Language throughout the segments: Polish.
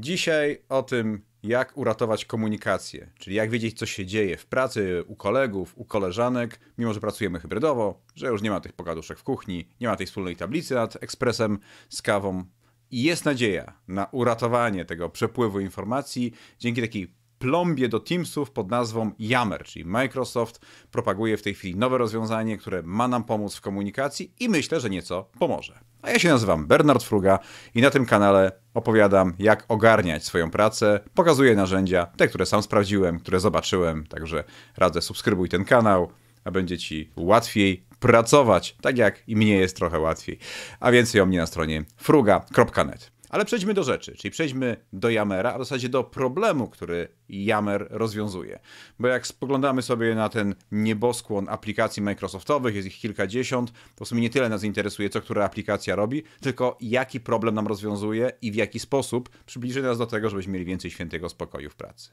Dzisiaj o tym, jak uratować komunikację, czyli jak wiedzieć, co się dzieje w pracy, u kolegów, u koleżanek, mimo że pracujemy hybrydowo, że już nie ma tych pogaduszek w kuchni, nie ma tej wspólnej tablicy nad ekspresem z kawą. I jest nadzieja na uratowanie tego przepływu informacji dzięki takiej plombie do Teamsów pod nazwą Yammer, czyli Microsoft propaguje w tej chwili nowe rozwiązanie, które ma nam pomóc w komunikacji i myślę, że nieco pomoże. A ja się nazywam Bernard Fruga i na tym kanale opowiadam, jak ogarniać swoją pracę, pokazuję narzędzia, te, które sam sprawdziłem, które zobaczyłem, także radzę, subskrybuj ten kanał, a będzie Ci łatwiej pracować, tak jak i mnie jest trochę łatwiej. A więcej o mnie na stronie fruga.net. Ale przejdźmy do rzeczy, czyli przejdźmy do Yamera, a w zasadzie do problemu, który Yamer rozwiązuje. Bo jak spoglądamy sobie na ten nieboskłon aplikacji Microsoftowych, jest ich kilkadziesiąt, to w sumie nie tyle nas interesuje, co która aplikacja robi, tylko jaki problem nam rozwiązuje i w jaki sposób przybliży nas do tego, żebyśmy mieli więcej świętego spokoju w pracy.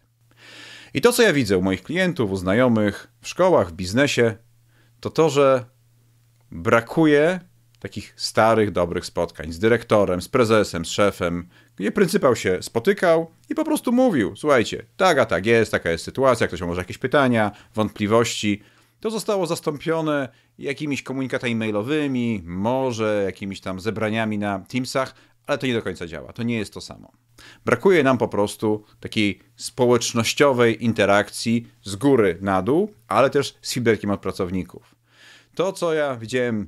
I to, co ja widzę u moich klientów, u znajomych, w szkołach, w biznesie, to to, że brakuje takich starych, dobrych spotkań z dyrektorem, z prezesem, z szefem, gdzie pryncypał się spotykał i po prostu mówił: Słuchajcie, tak, a tak jest, taka jest sytuacja, ktoś ma może jakieś pytania, wątpliwości. To zostało zastąpione jakimiś komunikatami mailowymi, może jakimiś tam zebraniami na Teamsach, ale to nie do końca działa. To nie jest to samo. Brakuje nam po prostu takiej społecznościowej interakcji z góry na dół, ale też z feedbackiem od pracowników. To, co ja widziałem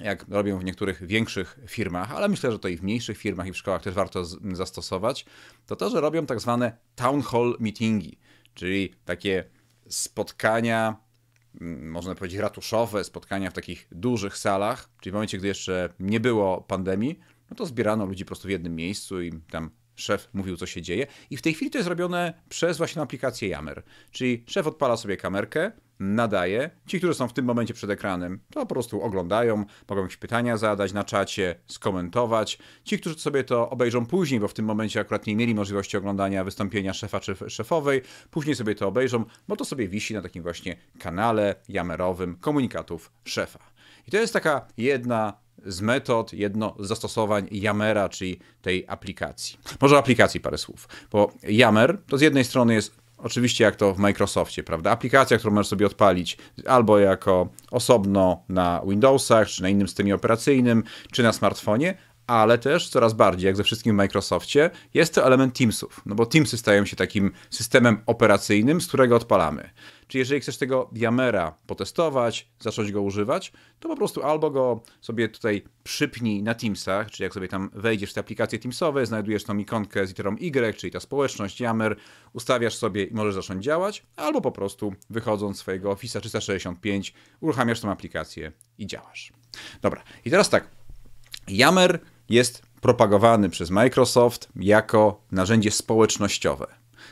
jak robią w niektórych większych firmach, ale myślę, że to i w mniejszych firmach i w szkołach też warto zastosować, to to, że robią tak zwane town hall meetingi, czyli takie spotkania, mm, można powiedzieć ratuszowe, spotkania w takich dużych salach, czyli w momencie, gdy jeszcze nie było pandemii, no to zbierano ludzi po prostu w jednym miejscu i tam szef mówił, co się dzieje. I w tej chwili to jest robione przez właśnie aplikację Yammer. Czyli szef odpala sobie kamerkę, nadaje. Ci, którzy są w tym momencie przed ekranem, to po prostu oglądają, mogą jakieś pytania zadać na czacie, skomentować. Ci, którzy sobie to obejrzą później, bo w tym momencie akurat nie mieli możliwości oglądania wystąpienia szefa czy szefowej, później sobie to obejrzą, bo to sobie wisi na takim właśnie kanale jamerowym komunikatów szefa. I to jest taka jedna z metod, jedno z zastosowań Yamera, czyli tej aplikacji. Może aplikacji parę słów, bo Yammer to z jednej strony jest Oczywiście jak to w Microsoftie, prawda? Aplikacja, którą możesz sobie odpalić albo jako osobno na Windowsach, czy na innym systemie operacyjnym, czy na smartfonie, ale też coraz bardziej, jak ze wszystkim w Microsoftie, jest to element Teamsów, no bo Teamsy stają się takim systemem operacyjnym, z którego odpalamy. Czyli jeżeli chcesz tego Yamera potestować, zacząć go używać, to po prostu albo go sobie tutaj przypnij na Teamsach, czyli jak sobie tam wejdziesz w te aplikacje Teamsowe, znajdujesz tą ikonkę z literą Y, czyli ta społeczność Yammer, ustawiasz sobie i możesz zacząć działać, albo po prostu wychodząc z swojego Office 365, uruchamiasz tą aplikację i działasz. Dobra, i teraz tak. Yammer jest propagowany przez Microsoft jako narzędzie społecznościowe.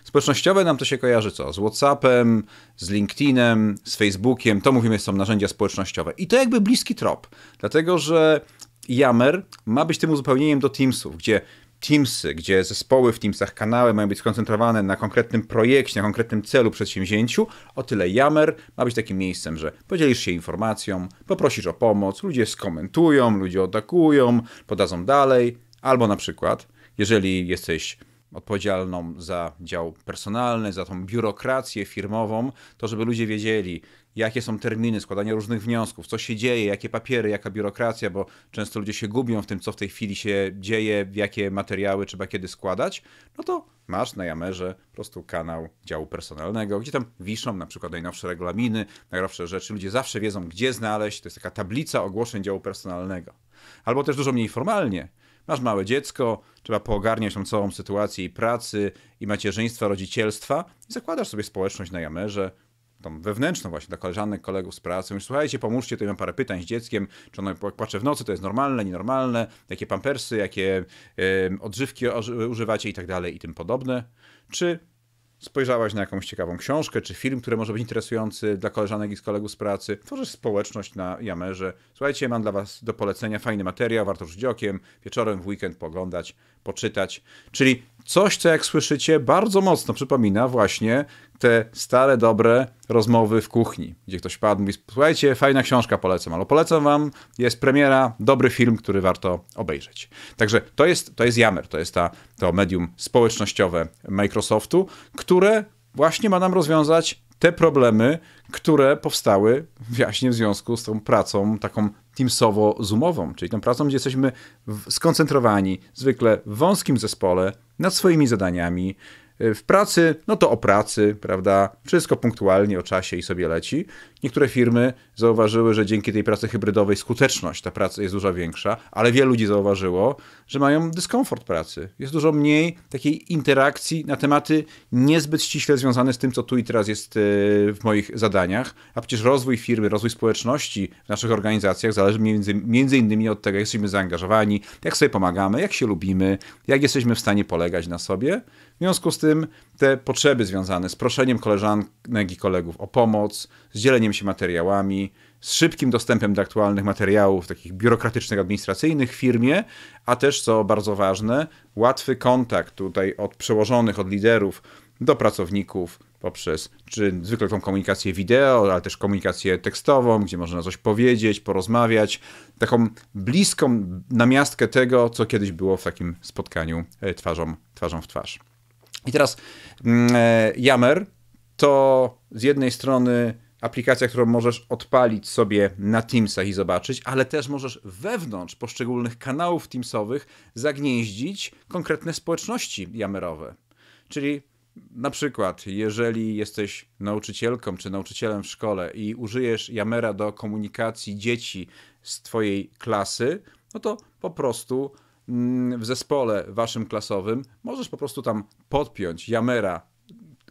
Społecznościowe nam to się kojarzy co? Z WhatsAppem, z LinkedInem, z Facebookiem, to mówimy są narzędzia społecznościowe. I to jakby bliski trop, dlatego że Yammer ma być tym uzupełnieniem do Teamsów, gdzie Teamsy, gdzie zespoły w Teamsach, kanały mają być skoncentrowane na konkretnym projekcie, na konkretnym celu, przedsięwzięciu, o tyle Yammer ma być takim miejscem, że podzielisz się informacją, poprosisz o pomoc, ludzie skomentują, ludzie otakują, podadzą dalej, albo na przykład, jeżeli jesteś odpowiedzialną za dział personalny, za tą biurokrację firmową, to żeby ludzie wiedzieli, jakie są terminy składania różnych wniosków, co się dzieje, jakie papiery, jaka biurokracja, bo często ludzie się gubią w tym, co w tej chwili się dzieje, jakie materiały trzeba kiedy składać, no to masz na Jamerze po prostu kanał działu personalnego, gdzie tam wiszą na przykład najnowsze regulaminy, najnowsze rzeczy. Ludzie zawsze wiedzą, gdzie znaleźć. To jest taka tablica ogłoszeń działu personalnego albo też dużo mniej formalnie. Masz małe dziecko, trzeba poogarniać tą całą sytuację i pracy, i macierzyństwa, rodzicielstwa, i zakładasz sobie społeczność na jamerze, tą wewnętrzną właśnie, dla koleżanek, kolegów z pracy. Mówisz, słuchajcie, pomóżcie, to ja mam parę pytań z dzieckiem, czy ono płacze w nocy, to jest normalne, nienormalne, jakie pampersy, jakie odżywki używacie i tak dalej i tym podobne. Czy spojrzałaś na jakąś ciekawą książkę czy film, który może być interesujący dla koleżanek i z kolegów z pracy, tworzysz społeczność na Jamerze. Słuchajcie, mam dla was do polecenia fajny materiał, warto rzucić okiem, wieczorem w weekend poglądać, poczytać. Czyli Coś, co jak słyszycie, bardzo mocno przypomina właśnie te stare, dobre rozmowy w kuchni, gdzie ktoś padł i mówi, słuchajcie, fajna książka polecam, albo polecam wam, jest premiera, dobry film, który warto obejrzeć. Także to jest, to jest Yammer, to jest ta, to medium społecznościowe Microsoftu, które właśnie ma nam rozwiązać te problemy, które powstały właśnie w związku z tą pracą taką teamsowo-zoomową, czyli tą pracą, gdzie jesteśmy skoncentrowani zwykle w wąskim zespole, nad swoimi zadaniami. E, w pracy, no to o pracy, prawda? Wszystko punktualnie, o czasie i sobie leci. Niektóre firmy zauważyły, że dzięki tej pracy hybrydowej skuteczność ta praca jest dużo większa, ale wielu ludzi zauważyło, że mają dyskomfort pracy. Jest dużo mniej takiej interakcji na tematy niezbyt ściśle związane z tym, co tu i teraz jest e, w moich zadaniach, a przecież rozwój firmy, rozwój społeczności w naszych organizacjach zależy między, między innymi od tego, jak jesteśmy zaangażowani, jak sobie pomagamy, jak się lubimy, jak jesteśmy w stanie polegać na sobie. W związku z tym te potrzeby związane z proszeniem koleżanek i kolegów o pomoc, z dzieleniem dzieleniem się materiałami, z szybkim dostępem do aktualnych materiałów, takich biurokratycznych, administracyjnych w firmie, a też, co bardzo ważne, łatwy kontakt tutaj od przełożonych, od liderów do pracowników poprzez czy zwykle tą komunikację wideo, ale też komunikację tekstową, gdzie można coś powiedzieć, porozmawiać, taką bliską namiastkę tego, co kiedyś było w takim spotkaniu e, twarzą, twarzą w twarz. I teraz mm, e, Yammer to z jednej strony aplikacja, którą możesz odpalić sobie na Teamsach i zobaczyć, ale też możesz wewnątrz poszczególnych kanałów Teamsowych zagnieździć konkretne społeczności jamerowe. Czyli na przykład, jeżeli jesteś nauczycielką czy nauczycielem w szkole i użyjesz Yamera do komunikacji dzieci z twojej klasy, no to po prostu mm, w zespole waszym klasowym możesz po prostu tam podpiąć Yamera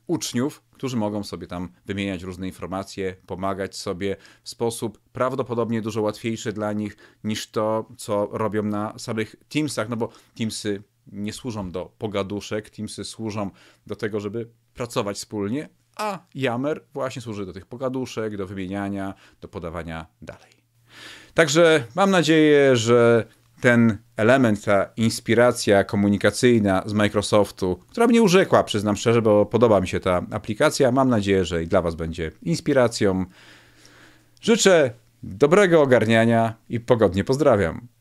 uczniów, którzy mogą sobie tam wymieniać różne informacje, pomagać sobie w sposób prawdopodobnie dużo łatwiejszy dla nich niż to, co robią na samych Teamsach, no bo Teamsy nie służą do pogaduszek, Teamsy służą do tego, żeby pracować wspólnie, a Yammer właśnie służy do tych pogaduszek, do wymieniania, do podawania dalej. Także mam nadzieję, że ten element, ta inspiracja komunikacyjna z Microsoftu, która mnie urzekła, przyznam szczerze, bo podoba mi się ta aplikacja. Mam nadzieję, że i dla Was będzie inspiracją. Życzę dobrego ogarniania i pogodnie pozdrawiam.